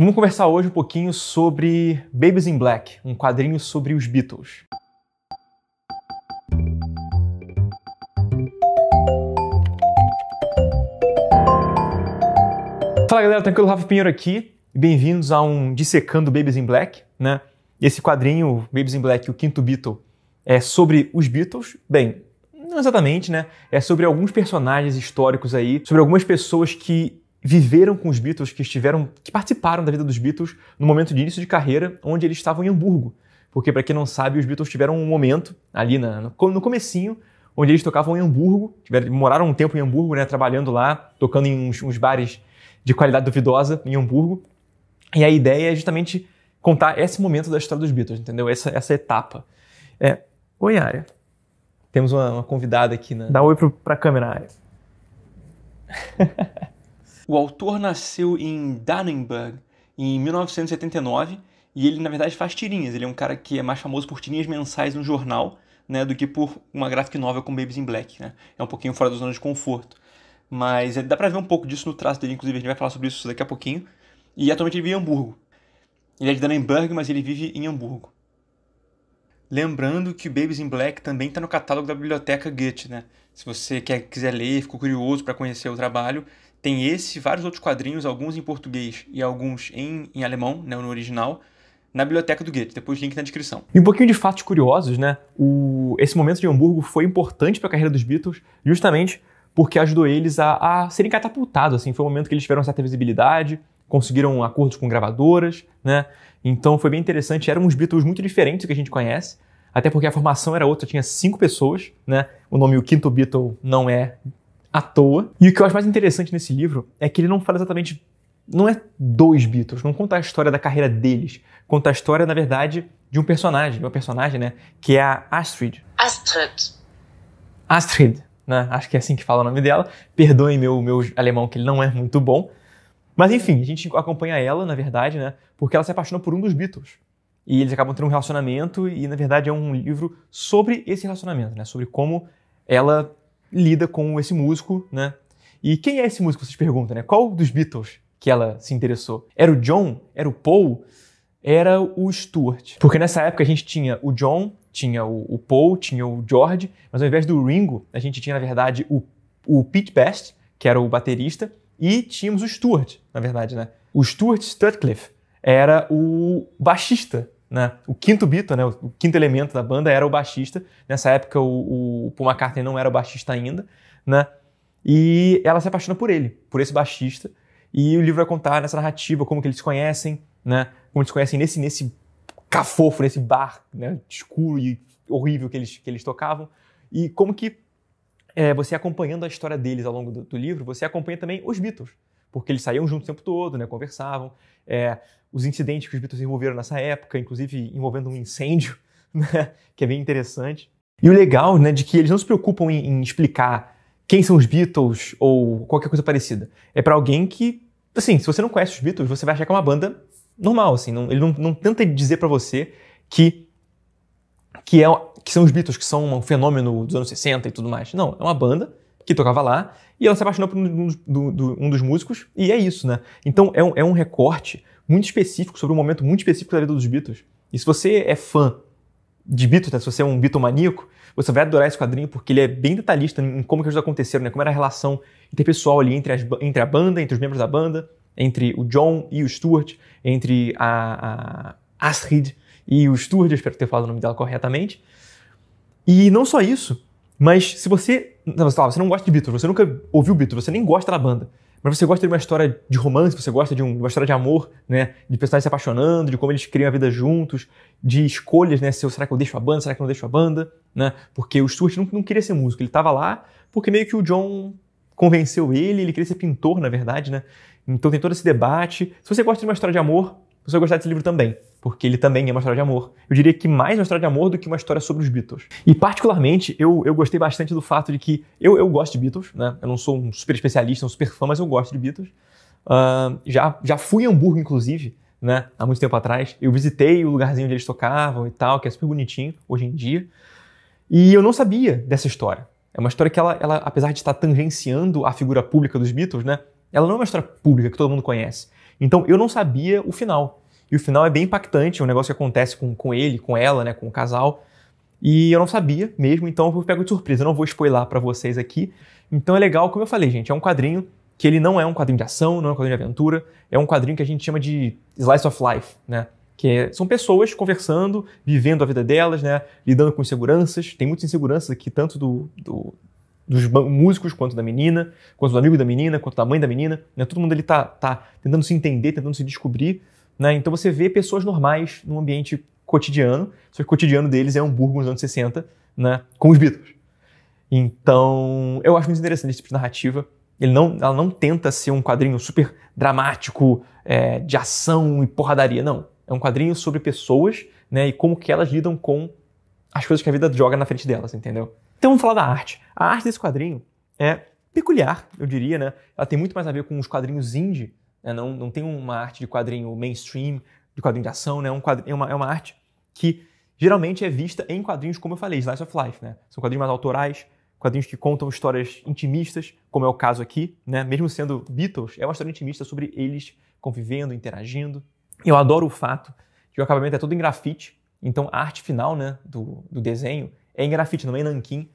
Vamos conversar hoje um pouquinho sobre Babies in Black, um quadrinho sobre os Beatles. Fala galera, tranquilo, Rafa Pinheiro aqui. Bem-vindos a um Dissecando Babies in Black, né? Esse quadrinho, Babies in Black, o quinto Beatle, é sobre os Beatles. Bem, não exatamente, né? É sobre alguns personagens históricos aí, sobre algumas pessoas que viveram com os Beatles, que estiveram, que participaram da vida dos Beatles no momento de início de carreira, onde eles estavam em Hamburgo. Porque para quem não sabe, os Beatles tiveram um momento ali na, no, no comecinho onde eles tocavam em Hamburgo, tiveram, moraram um tempo em Hamburgo, né, trabalhando lá, tocando em uns, uns bares de qualidade duvidosa em Hamburgo. E a ideia é justamente contar esse momento da história dos Beatles, entendeu? Essa, essa etapa. É. Oi, Área. Temos uma, uma, convidada aqui, né? Dá oi para a câmera, Área. O autor nasceu em Dannenberg em 1979 e ele, na verdade, faz tirinhas. Ele é um cara que é mais famoso por tirinhas mensais no jornal né, do que por uma graphic novel com Babies in Black. Né? É um pouquinho fora da zona de conforto. Mas é, dá pra ver um pouco disso no traço dele, inclusive a gente vai falar sobre isso daqui a pouquinho. E atualmente ele vive em Hamburgo. Ele é de Dannenberg, mas ele vive em Hamburgo. Lembrando que Babies in Black também está no catálogo da biblioteca Goethe, né? Se você quer, quiser ler, ficou curioso para conhecer o trabalho, tem esse e vários outros quadrinhos, alguns em português e alguns em, em alemão, né, no original, na biblioteca do Goethe. Depois link na descrição. E um pouquinho de fatos curiosos, né? O, esse momento de Hamburgo foi importante para a carreira dos Beatles, justamente porque ajudou eles a, a serem catapultados. Assim, foi um momento que eles tiveram certa visibilidade, conseguiram acordos com gravadoras, né? Então foi bem interessante. Eram uns Beatles muito diferentes do que a gente conhece, até porque a formação era outra, tinha cinco pessoas, né? O nome O Quinto Beatle não é à toa. E o que eu acho mais interessante nesse livro é que ele não fala exatamente. Não é dois Beatles, não conta a história da carreira deles. Conta a história, na verdade, de um personagem, uma personagem, né? Que é a Astrid. Astrid. Astrid, né? Acho que é assim que fala o nome dela. perdoem meu, meu alemão, que ele não é muito bom. Mas enfim, a gente acompanha ela, na verdade, né? Porque ela se apaixonou por um dos Beatles. E eles acabam tendo um relacionamento, e na verdade é um livro sobre esse relacionamento, né? Sobre como ela lida com esse músico, né? E quem é esse músico, vocês perguntam, né? Qual dos Beatles que ela se interessou? Era o John? Era o Paul? Era o Stuart. Porque nessa época a gente tinha o John, tinha o, o Paul, tinha o George, mas ao invés do Ringo, a gente tinha, na verdade, o, o Pete Best, que era o baterista, e tínhamos o Stuart, na verdade, né? O Stuart Stutcliffe era o baixista né? O quinto bito, né? O quinto elemento da banda era o baixista. Nessa época o, o Paul McCartney não era o baixista ainda, né? E ela se apaixona por ele, por esse baixista. E o livro vai contar nessa narrativa como que eles se conhecem, né? Como eles se conhecem nesse nesse cafofo, nesse bar, né? Escuro e horrível que eles que eles tocavam e como que é, você acompanhando a história deles ao longo do, do livro, você acompanha também os Beatles porque eles saíam juntos o tempo todo, né, conversavam. É, os incidentes que os Beatles envolveram nessa época, inclusive envolvendo um incêndio, né, que é bem interessante. E o legal, né, de que eles não se preocupam em, em explicar quem são os Beatles ou qualquer coisa parecida. É para alguém que, assim, se você não conhece os Beatles, você vai achar que é uma banda normal, assim. Não, ele não, não tenta dizer para você que que, é, que são os Beatles, que são um fenômeno dos anos 60 e tudo mais. Não, é uma banda que tocava lá, e ela se apaixonou por um, do, do, um dos músicos, e é isso, né? Então é um, é um, recorte muito específico, sobre um momento muito específico da vida dos Beatles. E se você é fã de Beatles, né? se você é um maníaco, você vai adorar esse quadrinho porque ele é bem detalhista em como que as coisas aconteceram, né? Como era a relação interpessoal ali entre, as, entre a banda, entre os membros da banda, entre o John e o Stuart, entre a, a Astrid e o Stuart, espero ter falado o nome dela corretamente. E não só isso, mas se você. Não, você não gosta de Beatles, você nunca ouviu Beatles, você nem gosta da banda. Mas você gosta de uma história de romance, você gosta de uma história de amor, né? De personagens se apaixonando, de como eles criam a vida juntos, de escolhas, né? Se eu, será que eu deixo a banda, será que eu não deixo a banda, né? Porque o Stuart não, não queria ser músico, ele estava lá porque meio que o John convenceu ele, ele queria ser pintor, na verdade, né? Então tem todo esse debate. Se você gosta de uma história de amor, você vai gostar desse livro também porque ele também é uma história de amor. Eu diria que mais uma história de amor do que uma história sobre os Beatles. E, particularmente, eu, eu gostei bastante do fato de que eu, eu gosto de Beatles, né? Eu não sou um super especialista, um super fã, mas eu gosto de Beatles. Uh, já, já fui em Hamburgo, inclusive, né? Há muito tempo atrás. Eu visitei o lugarzinho onde eles tocavam e tal, que é super bonitinho hoje em dia. E eu não sabia dessa história. É uma história que ela, ela apesar de estar tangenciando a figura pública dos Beatles, né? Ela não é uma história pública que todo mundo conhece. Então eu não sabia o final. E o final é bem impactante, é um negócio que acontece com, com ele, com ela, né, com o casal. E eu não sabia mesmo, então eu pego de surpresa. Eu não vou spoiler para vocês aqui. Então é legal, como eu falei, gente, é um quadrinho que ele não é um quadrinho de ação, não é um quadrinho de aventura, é um quadrinho que a gente chama de slice of life, né? Que é, são pessoas conversando, vivendo a vida delas, né? Lidando com inseguranças. Tem muitas inseguranças aqui, tanto do, do dos músicos, quanto da menina, quanto do amigo da menina, quanto da mãe da menina. Né? Todo mundo ele tá, tá tentando se entender, tentando se descobrir. Né? Então você vê pessoas normais num ambiente cotidiano, só que o cotidiano deles é Hamburgo nos anos 60, né? com os Beatles. Então eu acho muito interessante esse tipo de narrativa. Ele não, ela não tenta ser um quadrinho super dramático, é, de ação e porradaria, não. É um quadrinho sobre pessoas né, e como que elas lidam com as coisas que a vida joga na frente delas, entendeu? Então vamos falar da arte. A arte desse quadrinho é peculiar, eu diria, né? Ela tem muito mais a ver com os quadrinhos indie né? Não, não tem uma arte de quadrinho mainstream, de quadrinho de ação, né? um quadrinho, é, uma, é uma arte que geralmente é vista em quadrinhos, como eu falei, Slice of Life. Né? São quadrinhos mais autorais, quadrinhos que contam histórias intimistas, como é o caso aqui, né? mesmo sendo Beatles, é uma história intimista sobre eles convivendo, interagindo. Eu adoro o fato que o acabamento é todo em grafite, então a arte final né, do, do desenho é em grafite, não é em nanquim.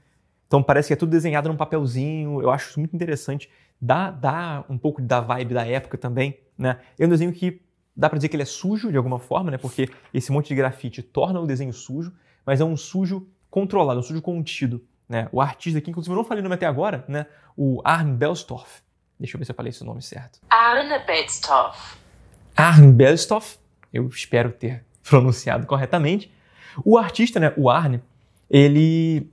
Então parece que é tudo desenhado num papelzinho, eu acho isso muito interessante dá, dá um pouco da vibe da época também, né? É um desenho que dá para dizer que ele é sujo de alguma forma, né? Porque esse monte de grafite torna o desenho sujo, mas é um sujo controlado, um sujo contido, né? O artista aqui, inclusive eu não falei o nome até agora, né? O Arne Belstorff. Deixa eu ver se eu falei esse nome certo. Arne Belstorff. Arne Belstorff. Eu espero ter pronunciado corretamente. O artista, né? O Arne, ele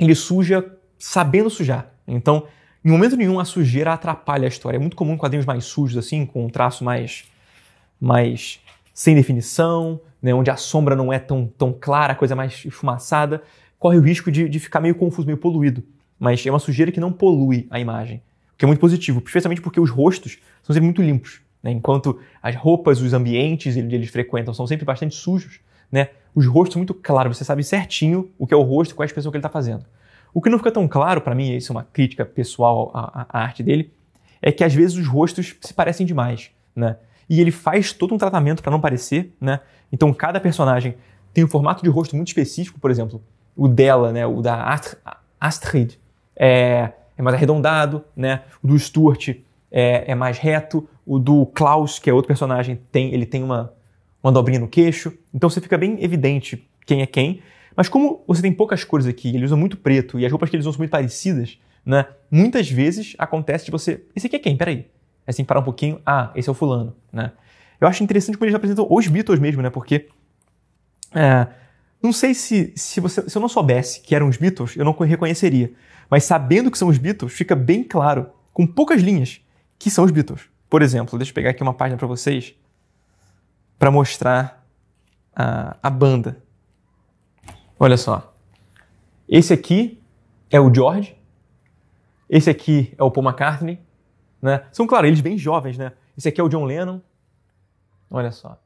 ele suja sabendo sujar. Então, em momento nenhum a sujeira atrapalha a história. É muito comum quadrinhos mais sujos, assim, com um traço mais, mais sem definição, né, onde a sombra não é tão, tão clara, a coisa é mais fumaçada, corre o risco de, de ficar meio confuso, meio poluído. Mas é uma sujeira que não polui a imagem, o que é muito positivo, especialmente porque os rostos são sempre muito limpos. Né? Enquanto as roupas, os ambientes onde eles frequentam são sempre bastante sujos, né? os rostos são muito claros, você sabe certinho o que é o rosto, qual é a expressão que ele está fazendo. O que não fica tão claro para mim, isso é uma crítica pessoal à, à, arte dele, é que às vezes os rostos se parecem demais, né? E ele faz todo um tratamento para não parecer, né? Então cada personagem tem um formato de rosto muito específico, por exemplo, o dela, né? O da Astrid é, é, mais arredondado, né? O do Stuart é, é, mais reto, o do Klaus, que é outro personagem, tem ele tem uma uma dobrinha no queixo, então você fica bem evidente quem é quem. Mas como você tem poucas cores aqui, ele usa muito preto e as roupas que eles usam são muito parecidas, né? Muitas vezes acontece de você. Esse aqui é quem? Peraí. é assim parar um pouquinho. Ah, esse é o fulano, né? Eu acho interessante como eles apresentam os Beatles mesmo, né? Porque. É, não sei se, se, você, se eu não soubesse que eram os Beatles, eu não reconheceria. Mas sabendo que são os Beatles, fica bem claro, com poucas linhas, que são os Beatles. Por exemplo, deixa eu pegar aqui uma página para vocês para mostrar a, a banda. Olha só. Esse aqui é o George. Esse aqui é o Paul McCartney. Né? São, claro, eles bem jovens, né? Esse aqui é o John Lennon. Olha só.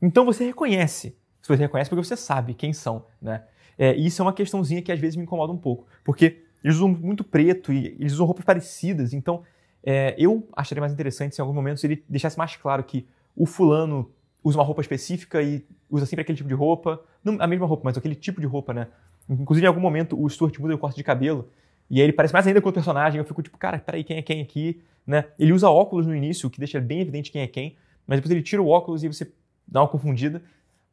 Então você reconhece. Se você reconhece, porque você sabe quem são, né? É, e isso é uma questãozinha que às vezes me incomoda um pouco. Porque eles usam muito preto e eles usam roupas parecidas. Então, é, eu acharia mais interessante se em alguns momentos ele deixasse mais claro que o fulano usa uma roupa específica e usa sempre aquele tipo de roupa. Não a mesma roupa, mas aquele tipo de roupa, né? Inclusive, em algum momento, o Stuart muda o corte de cabelo. E aí ele parece mais ainda com o personagem. Eu fico tipo, cara, peraí, quem é quem aqui? Né? Ele usa óculos no início, que deixa bem evidente quem é quem. Mas depois ele tira o óculos e você dá uma confundida.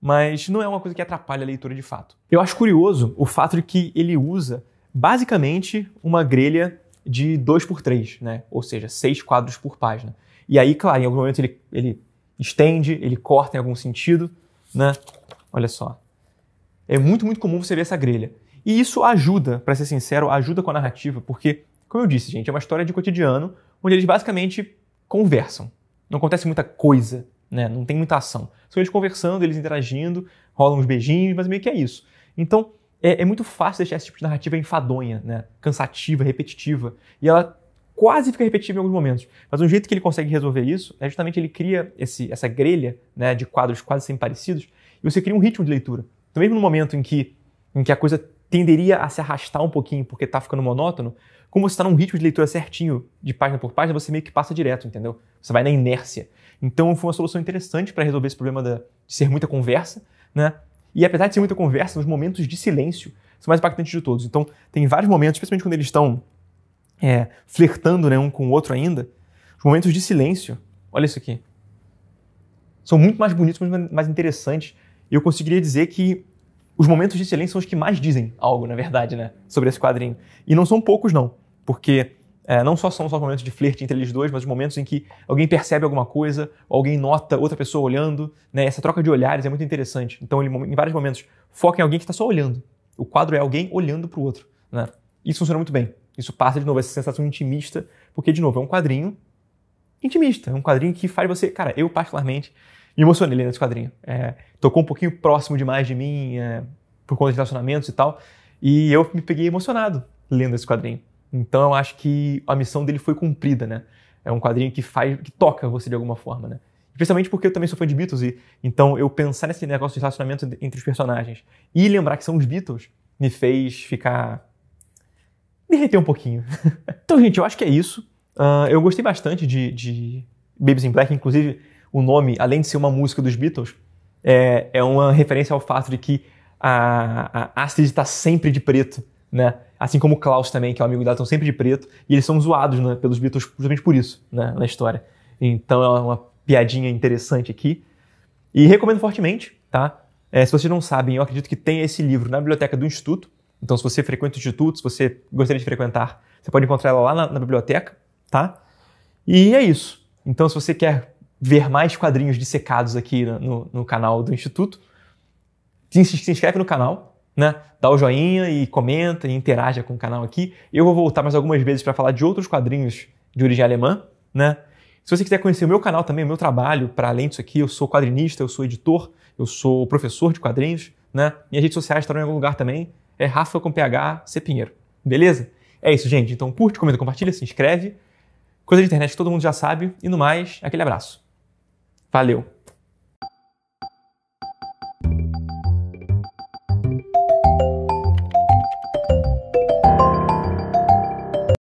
Mas não é uma coisa que atrapalha a leitura de fato. Eu acho curioso o fato de que ele usa, basicamente, uma grelha de 2 por 3 né? Ou seja, 6 quadros por página. E aí, claro, em algum momento ele, ele estende, ele corta em algum sentido, né? Olha só. É muito, muito comum você ver essa grelha. E isso ajuda, para ser sincero, ajuda com a narrativa, porque, como eu disse, gente, é uma história de cotidiano onde eles basicamente conversam. Não acontece muita coisa, né? Não tem muita ação. São eles conversando, eles interagindo, rolam uns beijinhos, mas meio que é isso. Então, é, é muito fácil deixar esse tipo de narrativa enfadonha, né? Cansativa, repetitiva. E ela quase fica repetitivo em alguns momentos. Mas um jeito que ele consegue resolver isso é justamente ele cria esse, essa grelha né, de quadros quase sem parecidos e você cria um ritmo de leitura. Então, mesmo no momento em que, em que a coisa tenderia a se arrastar um pouquinho porque está ficando monótono, como você está num ritmo de leitura certinho, de página por página, você meio que passa direto, entendeu? Você vai na inércia. Então foi uma solução interessante para resolver esse problema da, de ser muita conversa, né? E apesar de ser muita conversa, os momentos de silêncio são mais impactantes de todos. Então tem vários momentos, principalmente quando eles estão é, flertando né, um com o outro ainda, os momentos de silêncio, olha isso aqui, são muito mais bonitos, muito mais interessantes. E eu conseguiria dizer que os momentos de silêncio são os que mais dizem algo, na verdade, né, sobre esse quadrinho. E não são poucos, não, porque é, não só são só os momentos de flerte entre eles dois, mas os momentos em que alguém percebe alguma coisa, alguém nota outra pessoa olhando, né? Essa troca de olhares é muito interessante. Então, ele, em vários momentos, foca em alguém que está só olhando. O quadro é alguém olhando para o outro, né? Isso funciona muito bem. Isso passa de novo essa sensação intimista, porque de novo é um quadrinho intimista, é um quadrinho que faz você, cara, eu particularmente me emocionei lendo esse quadrinho. É, tocou um pouquinho próximo demais de mim é, por conta de relacionamentos e tal, e eu me peguei emocionado lendo esse quadrinho. Então eu acho que a missão dele foi cumprida, né? É um quadrinho que faz, que toca você de alguma forma, né? Especialmente porque eu também sou fã de Beatles e então eu pensar nesse negócio de relacionamento entre os personagens e lembrar que são os Beatles me fez ficar derreter um pouquinho. então, gente, eu acho que é isso. Uh, eu gostei bastante de, de Babies in Black, inclusive o nome, além de ser uma música dos Beatles, é, é uma referência ao fato de que a, a Astrid está sempre de preto, né? Assim como o Klaus também, que é um amigo dela, estão sempre de preto, e eles são zoados né, pelos Beatles justamente por isso, né, na história. Então é uma piadinha interessante aqui. E recomendo fortemente, tá? É, se vocês não sabem, eu acredito que tem esse livro na biblioteca do Instituto, então, se você frequenta o instituto, se você gostaria de frequentar, você pode encontrar ela lá na, na biblioteca, tá? E é isso. Então, se você quer ver mais quadrinhos dissecados aqui no, no canal do Instituto, se, se inscreve no canal, né? Dá o joinha e comenta e interaja com o canal aqui. Eu vou voltar mais algumas vezes para falar de outros quadrinhos de origem alemã, né? Se você quiser conhecer o meu canal também, o meu trabalho, para além disso aqui, eu sou quadrinista, eu sou editor, eu sou professor de quadrinhos, né? Minhas redes sociais estão em algum lugar também é Rafa com PH C Pinheiro. Beleza? É isso, gente. Então curte, comenta, compartilha, se inscreve. Coisa de internet todo mundo já sabe. E no mais, aquele abraço. Valeu!